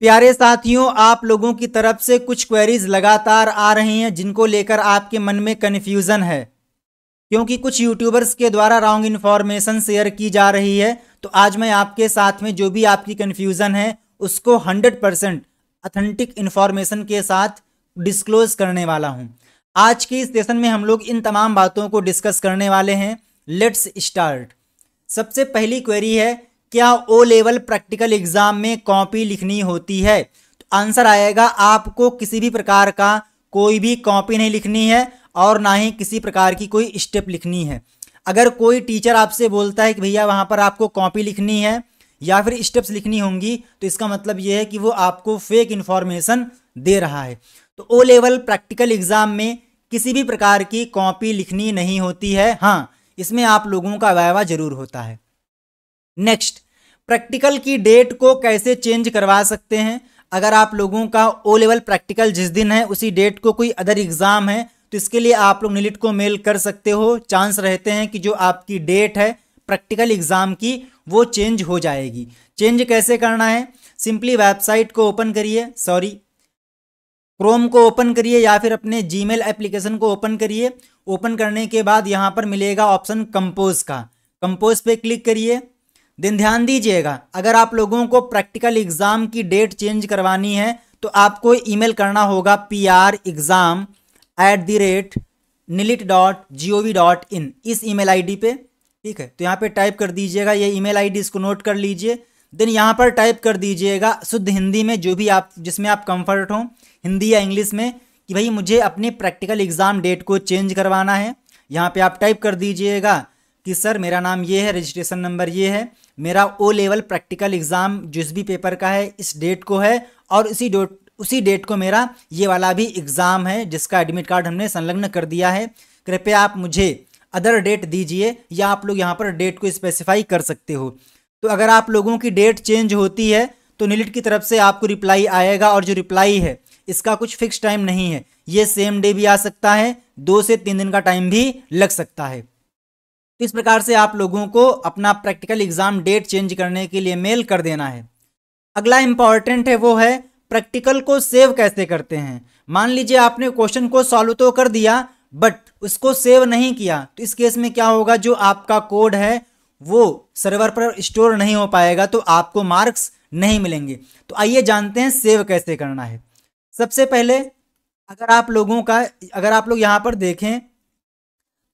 प्यारे साथियों आप लोगों की तरफ से कुछ क्वेरीज लगातार आ रही हैं जिनको लेकर आपके मन में कन्फ्यूज़न है क्योंकि कुछ यूट्यूबर्स के द्वारा रॉन्ग इन्फॉर्मेशन शेयर की जा रही है तो आज मैं आपके साथ में जो भी आपकी कन्फ्यूज़न है उसको हंड्रेड परसेंट अथेंटिक इन्फॉर्मेशन के साथ डिस्क्लोज करने वाला हूँ आज के इस सेशन में हम लोग इन तमाम बातों को डिस्कस करने वाले हैं लेट्स स्टार्ट सबसे पहली क्वेरी है क्या ओ लेवल प्रैक्टिकल एग्जाम में कॉपी लिखनी होती है तो आंसर आएगा आपको किसी भी प्रकार का कोई भी कॉपी नहीं लिखनी है और ना ही किसी प्रकार की कोई स्टेप लिखनी है अगर कोई टीचर आपसे बोलता है कि भैया वहाँ पर आपको कॉपी लिखनी है या फिर स्टेप्स लिखनी होंगी तो इसका मतलब ये है कि वो आपको फेक इन्फॉर्मेशन दे रहा है तो ओ लेवल प्रैक्टिकल एग्ज़ाम में किसी भी प्रकार की कॉपी लिखनी नहीं होती है हाँ इसमें आप लोगों का वायवा ज़रूर होता है नेक्स्ट प्रैक्टिकल की डेट को कैसे चेंज करवा सकते हैं अगर आप लोगों का ओ लेवल प्रैक्टिकल जिस दिन है उसी डेट को कोई अदर एग्ज़ाम है तो इसके लिए आप लोग निलिट को मेल कर सकते हो चांस रहते हैं कि जो आपकी डेट है प्रैक्टिकल एग्ज़ाम की वो चेंज हो जाएगी चेंज कैसे करना है सिंपली वेबसाइट को ओपन करिए सॉरी क्रोम को ओपन करिए या फिर अपने जीमेल एप्लीकेशन को ओपन करिए ओपन करने के बाद यहाँ पर मिलेगा ऑप्शन कंपोज का कंपोज पे क्लिक करिए दिन ध्यान दीजिएगा अगर आप लोगों को प्रैक्टिकल एग्ज़ाम की डेट चेंज करवानी है तो आपको ईमेल करना होगा P R exam at the rate NIELIT dot G O V dot in इस ईमेल आईडी पे ठीक है तो यहाँ पे टाइप कर दीजिएगा ये ईमेल आईडी इसको नोट कर लीजिए देन यहाँ पर टाइप कर दीजिएगा शुद्ध हिंदी में जो भी आप जिसमें आप कंफर्ट हों हिंदी या इंग्लिश में कि भाई मुझे अपने प्रैक्टिकल एग्ज़ाम डेट को चेंज करवाना है यहाँ पे आप टाइप कर दीजिएगा कि सर मेरा नाम ये है रजिस्ट्रेशन नंबर ये है मेरा ओ लेवल प्रैक्टिकल एग्ज़ाम जिस भी पेपर का है इस डेट को है और उसी डेट उसी डेट को मेरा ये वाला भी एग्ज़ाम है जिसका एडमिट कार्ड हमने संलग्न कर दिया है कृपया आप मुझे अदर डेट दीजिए या आप लोग यहाँ पर डेट को स्पेसिफाई कर सकते हो तो अगर आप लोगों की डेट चेंज होती है तो निलिट की तरफ से आपको रिप्लाई आएगा और जो रिप्लाई है इसका कुछ फिक्स टाइम नहीं है ये सेम डे भी आ सकता है दो से तीन दिन का टाइम भी लग सकता है तो इस प्रकार से आप लोगों को अपना प्रैक्टिकल एग्ज़ाम डेट चेंज करने के लिए मेल कर देना है अगला इंपॉर्टेंट है वो है प्रैक्टिकल को सेव कैसे करते हैं मान लीजिए आपने क्वेश्चन को सॉल्व तो कर दिया बट उसको सेव नहीं किया तो इस केस में क्या होगा जो आपका कोड है वो सर्वर पर स्टोर नहीं हो पाएगा तो आपको मार्क्स नहीं मिलेंगे तो आइए जानते हैं सेव कैसे करना है सबसे पहले अगर आप लोगों का अगर आप लोग यहाँ पर देखें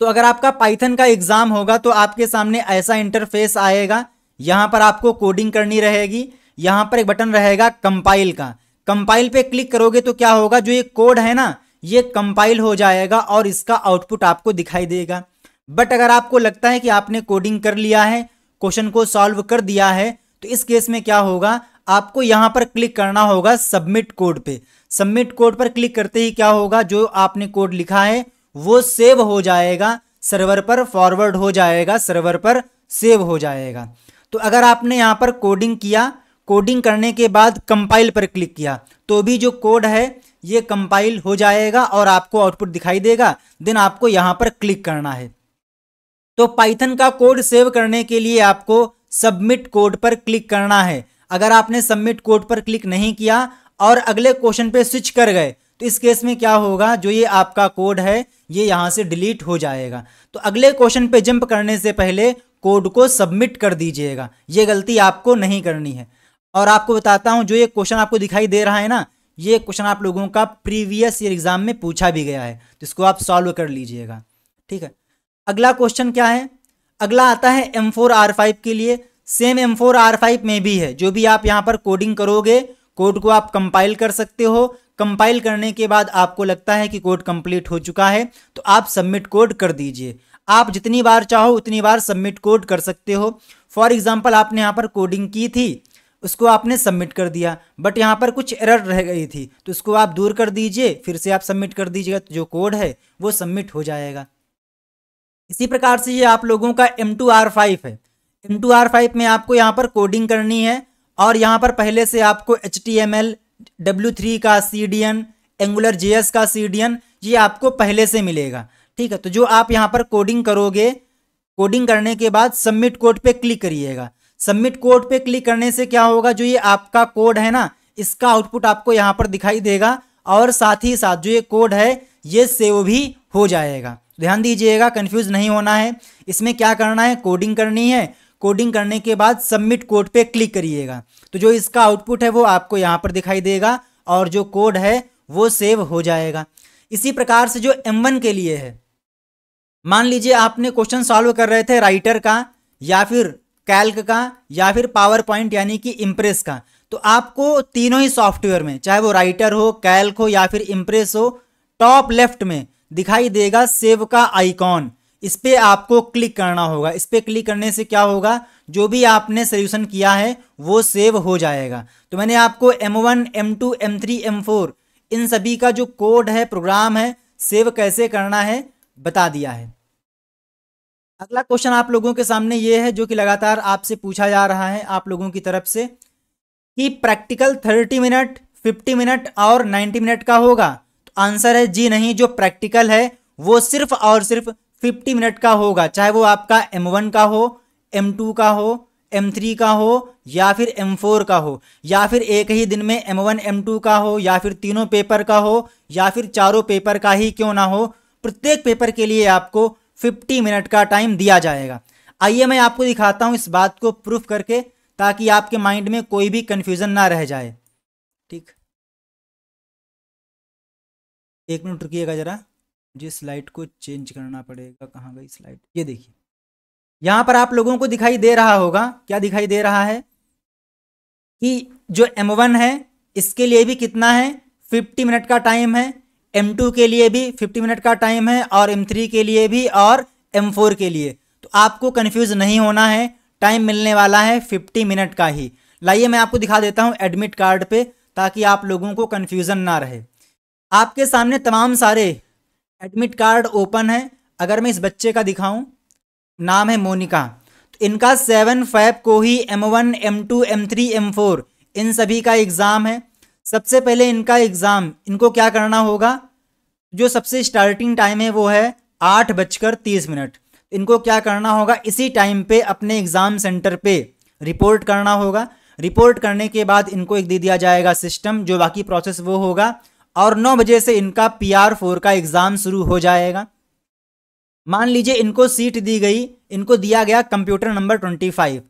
तो अगर आपका पाइथन का एग्ज़ाम होगा तो आपके सामने ऐसा इंटरफेस आएगा यहां पर आपको कोडिंग करनी रहेगी यहां पर एक बटन रहेगा कंपाइल का कंपाइल पे क्लिक करोगे तो क्या होगा जो ये कोड है ना ये कंपाइल हो जाएगा और इसका आउटपुट आपको दिखाई देगा बट अगर आपको लगता है कि आपने कोडिंग कर लिया है क्वेश्चन को सॉल्व कर दिया है तो इस केस में क्या होगा आपको यहां पर क्लिक करना होगा सबमिट कोड पे सबमिट कोड पर क्लिक करते ही क्या होगा जो आपने कोड लिखा है वो सेव हो जाएगा सर्वर पर फॉरवर्ड हो जाएगा सर्वर पर सेव हो जाएगा तो अगर आपने यहाँ पर कोडिंग किया कोडिंग करने के बाद कंपाइल पर क्लिक किया तो भी जो कोड है ये कंपाइल हो जाएगा और आपको आउटपुट दिखाई देगा देन आपको यहाँ पर क्लिक करना है तो पाइथन का कोड सेव करने के लिए आपको सबमिट कोड पर क्लिक करना है अगर आपने सबमिट कोड पर क्लिक नहीं किया और अगले क्वेश्चन पे स्विच कर गए तो इस केस में क्या होगा जो ये आपका कोड है ये यहाँ से डिलीट हो जाएगा तो अगले क्वेश्चन पे जंप करने से पहले कोड को सबमिट कर दीजिएगा ये गलती आपको नहीं करनी है और आपको बताता हूँ जो ये क्वेश्चन आपको दिखाई दे रहा है ना ये क्वेश्चन आप लोगों का प्रीवियस ईयर एग्जाम में पूछा भी गया है तो इसको आप सॉल्व कर लीजिएगा ठीक है अगला क्वेश्चन क्या है अगला आता है एम फोर आर फाइव के लिए same M four R five में भी है जो भी आप यहाँ पर कोडिंग करोगे कोड को आप कंपाइल कर सकते हो कंपाइल करने के बाद आपको लगता है कि कोड कंप्लीट हो चुका है तो आप सबमिट कोड कर दीजिए आप जितनी बार चाहो उतनी बार सबमिट कोड कर सकते हो फॉर एग्ज़ाम्पल आपने यहाँ पर कोडिंग की थी उसको आपने सबमिट कर दिया बट यहाँ पर कुछ एरर रह गई थी तो उसको आप दूर कर दीजिए फिर से आप सबमिट कर दीजिएगा तो जो कोड है वो सबमिट हो जाएगा इसी प्रकार से ये आप लोगों का एम टू आर फाइव है एम टू आर फाइव में आपको यहाँ पर कोडिंग करनी है और यहाँ पर पहले से आपको H T M L W three का C D N Angular J S का सी डी एन ये आपको पहले से मिलेगा ठीक है तो जो आप यहाँ पर कोडिंग करोगे कोडिंग करने के बाद सबमिट कोड पे क्लिक करिएगा सबमिट कोड पे क्लिक करने से क्या होगा जो ये आपका कोड है ना इसका आउटपुट आपको यहाँ पर दिखाई देगा और साथ ही साथ जो ये कोड है ये सेव भी हो जाएगा ध्यान दीजिएगा कन्फ्यूज नहीं होना है इसमें क्या करना है कोडिंग करनी है कोडिंग करने के बाद सबमिट कोड पे क्लिक करिएगा तो जो इसका आउटपुट है वो आपको यहाँ पर दिखाई देगा और जो कोड है वो सेव हो जाएगा इसी प्रकार से जो M1 के लिए है मान लीजिए आपने क्वेश्चन सॉल्व कर रहे थे राइटर का या फिर कैल्क का या फिर पावर पॉइंट यानी कि इम्प्रेस का तो आपको तीनों ही सॉफ्टवेयर में चाहे वो राइटर हो कैल्क हो या फिर इम्प्रेस हो टॉप लेफ्ट में दिखाई देगा सेव का आइकॉन इस पर आपको क्लिक करना होगा इस पर क्लिक करने से क्या होगा जो भी आपने सोल्यूशन किया है वो सेव हो जाएगा तो मैंने आपको M one M two M three M four इन सभी का जो कोड है प्रोग्राम है सेव कैसे करना है बता दिया है अगला क्वेश्चन आप लोगों के सामने ये है जो कि लगातार आपसे पूछा जा रहा है आप लोगों की तरफ से कि practical thirty minute fifty minute और नाइन्टी मिनट का होगा तो आंसर है जी नहीं जो प्रैक्टिकल है वो सिर्फ और सिर्फ फिफ्टी मिनट का होगा चाहे वो आपका एम वन का हो एम टू का हो एम थ्री का हो या फिर एम फोर का हो या फिर एक ही दिन में एम वन एम टू का हो या फिर तीनों पेपर का हो या फिर चारों पेपर का ही क्यों ना हो प्रत्येक पेपर के लिए आपको फिफ्टी मिनट का टाइम दिया जाएगा आइए मैं आपको दिखाता हूँ इस बात को प्रूफ करके ताकि आपके माइंड में कोई भी कन्फ्यूज़न ना रह जाए ठीक एक मिनट रुकिएगा ज़रा मुझे स्लाइड को चेंज करना पड़ेगा कहाँ गई स्लाइड ये देखिए यहाँ पर आप लोगों को दिखाई दे रहा होगा क्या दिखाई दे रहा है कि जो M1 है इसके लिए भी कितना है 50 मिनट का टाइम है M2 के लिए भी 50 मिनट का टाइम है और M3 के लिए भी और M4 के लिए तो आपको कन्फ्यूज नहीं होना है टाइम मिलने वाला है 50 मिनट का ही लाइए मैं आपको दिखा देता हूँ एडमिट कार्ड पे ताकि आप लोगों को कन्फ्यूज़न ना रहे आपके सामने तमाम सारे एडमिट कार्ड ओपन है अगर मैं इस बच्चे का दिखाऊं नाम है मोनिका तो इनका सेवन फाइव को ही M one M two M three M four इन सभी का एग्ज़ाम है सबसे पहले इनका एग्ज़ाम इनको क्या करना होगा जो सबसे स्टार्टिंग टाइम है वो है आठ बजकर तीस मिनट इनको क्या करना होगा इसी टाइम पे अपने एग्ज़ाम सेंटर पे रिपोर्ट करना होगा रिपोर्ट करने के बाद इनको एक दे दिया जाएगा सिस्टम जो बाकी प्रोसेस वो होगा और नौ बजे से इनका पी आर फोर का एग्ज़ाम शुरू हो जाएगा मान लीजिए इनको सीट दी गई इनको दिया गया कंप्यूटर नंबर ट्वेंटी फाइव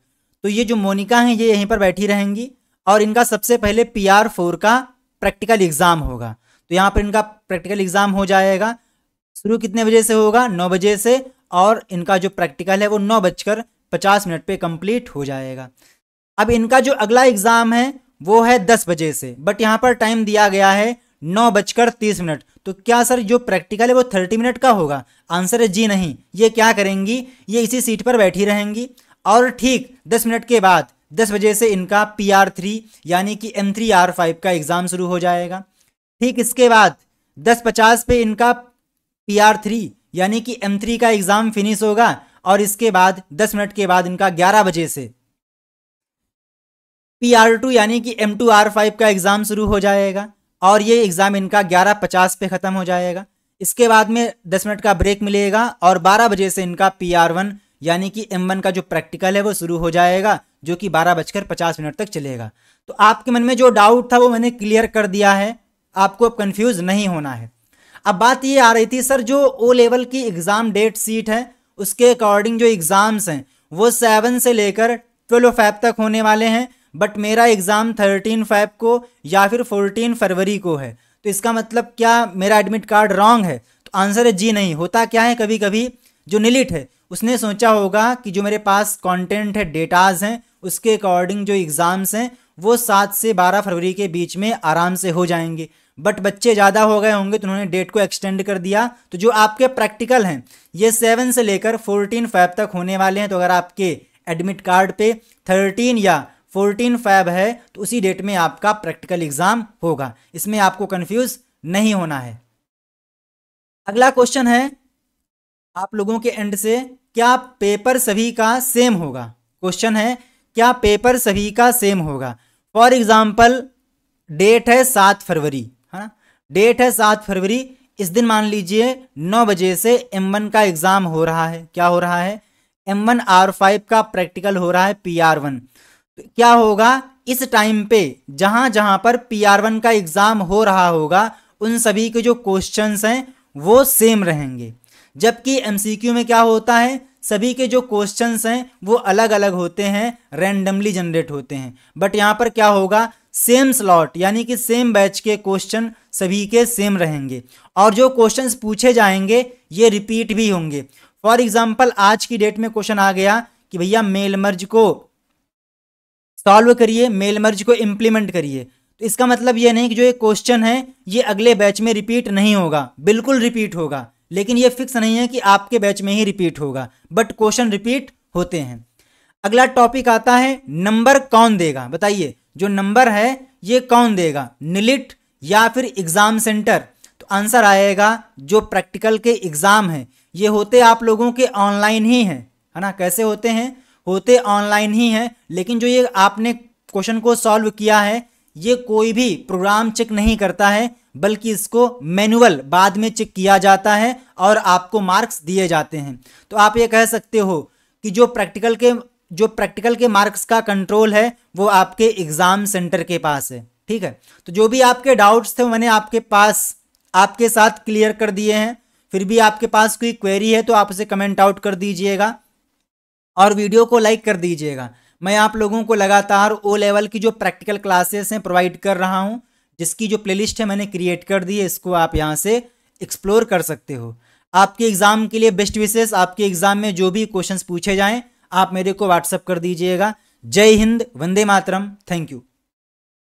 तो ये जो मोनिका हैं ये यहीं पर बैठी रहेंगी और इनका सबसे पहले पी आर फोर का प्रैक्टिकल एग्ज़ाम होगा तो यहाँ पर इनका प्रैक्टिकल एग्ज़ाम हो जाएगा शुरू कितने बजे से होगा नौ बजे से और इनका जो प्रैक्टिकल है वो नौ बजकर पचास मिनट पे कंप्लीट हो जाएगा अब इनका जो अगला एग्ज़ाम है वो है दस बजे से बट यहाँ पर टाइम दिया गया है नौ बजकर तीस मिनट तो क्या सर जो प्रैक्टिकल है वो थर्टी मिनट का होगा आंसर है जी नहीं ये क्या करेंगी ये इसी सीट पर बैठी रहेंगी और ठीक दस मिनट के बाद दस बजे से इनका पी आर थ्री यानी कि एम थ्री आर फाइव का एग्ज़ाम शुरू हो जाएगा ठीक इसके बाद दस पचास पे इनका पी आर थ्री यानी कि एम थ्री का एग्ज़ाम फिनिश होगा और इसके बाद दस मिनट के बाद इनका ग्यारह बजे से पी आर टू यानी कि एम टू आर फाइव का एग्ज़ाम शुरू हो जाएगा और ये एग्ज़ाम इनका ग्यारह पचास पे ख़त्म हो जाएगा इसके बाद में दस मिनट का ब्रेक मिलेगा और बारह बजे से इनका पी आर वन यानी कि एम वन का जो प्रैक्टिकल है वो शुरू हो जाएगा जो कि बारह बजकर पचास मिनट तक चलेगा तो आपके मन में जो डाउट था वो मैंने क्लियर कर दिया है आपको अब कन्फ्यूज़ नहीं होना है अब बात ये आ रही थी सर जो ओ लेवल की एग्ज़ाम डेट सीट है उसके अकॉर्डिंग जो एग्ज़ाम्स हैं वो सेवन से लेकर ट्वेल्व फाइव तक होने वाले हैं बट मेरा एग्ज़ाम थर्टीन फाइव को या फिर फोर्टीन फरवरी को है तो इसका मतलब क्या मेरा एडमिट कार्ड रॉन्ग है तो आंसर है जी नहीं होता क्या है कभी कभी जो निलिट है उसने सोचा होगा कि जो मेरे पास कंटेंट है डेटाज हैं उसके अकॉर्डिंग जो एग्ज़ाम्स हैं वो सात से बारह फरवरी के बीच में आराम से हो जाएंगे बट बच्चे ज़्यादा हो गए होंगे तो उन्होंने डेट को एक्सटेंड कर दिया तो जो आपके प्रैक्टिकल हैं ये सेवन से लेकर फोर्टीन फाइव तक होने वाले हैं तो अगर आपके एडमिट कार्ड पे थर्टीन या फोर्टीन फैब है तो उसी डेट में आपका प्रैक्टिकल एग्जाम होगा इसमें आपको कंफ्यूज नहीं होना है अगला क्वेश्चन है आप लोगों के एंड से क्या पेपर सभी का सेम होगा क्वेश्चन है क्या पेपर सभी का सेम होगा फॉर एग्जाम्पल डेट है सात फरवरी है ना डेट है सात फरवरी इस दिन मान लीजिए नौ बजे से एम वन का एग्ज़ाम हो रहा है क्या हो रहा है एम वन आर फाइव का प्रैक्टिकल हो रहा है पी आर वन क्या होगा इस टाइम पे जहाँ जहाँ पर पी आर वन का एग्ज़ाम हो रहा होगा उन सभी के जो क्वेश्चंस हैं वो सेम रहेंगे जबकि एमसीक्यू में क्या होता है सभी के जो क्वेश्चंस हैं वो अलग अलग होते हैं रैंडमली जनरेट होते हैं बट यहाँ पर क्या होगा सेम स्लॉट यानी कि सेम बैच के क्वेश्चन सभी के सेम रहेंगे और जो क्वेश्चंस पूछे जाएंगे ये रिपीट भी होंगे फॉर एग्ज़ाम्पल आज की डेट में क्वेश्चन आ गया कि भैया मेल मर्ज को सॉल्व करिए मेल मर्ज को इम्प्लीमेंट करिए तो इसका मतलब ये नहीं कि जो ये क्वेश्चन है ये अगले बैच में रिपीट नहीं होगा बिल्कुल रिपीट होगा लेकिन ये फिक्स नहीं है कि आपके बैच में ही रिपीट होगा बट क्वेश्चन रिपीट होते हैं अगला टॉपिक आता है नंबर कौन देगा बताइए जो नंबर है ये कौन देगा निलिट या फिर एग्ज़ाम सेंटर तो आंसर आएगा जो प्रैक्टिकल के एग्ज़ाम हैं ये होते आप लोगों के ऑनलाइन ही हैं है ना कैसे होते हैं होते ऑनलाइन ही हैं लेकिन जो ये आपने क्वेश्चन को सॉल्व किया है ये कोई भी प्रोग्राम चेक नहीं करता है बल्कि इसको मैनुअल बाद में चेक किया जाता है और आपको मार्क्स दिए जाते हैं तो आप ये कह सकते हो कि जो प्रैक्टिकल के जो प्रैक्टिकल के मार्क्स का कंट्रोल है वो आपके एग्ज़ाम सेंटर के पास है ठीक है तो जो भी आपके डाउट्स थे मैंने आपके पास आपके साथ क्लियर कर दिए हैं फिर भी आपके पास कोई क्वेरी है तो आप उसे कमेंट आउट कर दीजिएगा और वीडियो को लाइक कर दीजिएगा मैं आप लोगों को लगातार ओ लेवल की जो प्रैक्टिकल क्लासेस हैं प्रोवाइड कर रहा हूँ जिसकी जो प्लेलिस्ट है मैंने क्रिएट कर दी है इसको आप यहाँ से एक्सप्लोर कर सकते हो आपके एग्ज़ाम के लिए बेस्ट विशेष आपके एग्ज़ाम में जो भी क्वेश्चंस पूछे जाएं आप मेरे को व्हाट्सअप कर दीजिएगा जय हिंद वंदे मातरम थैंक यू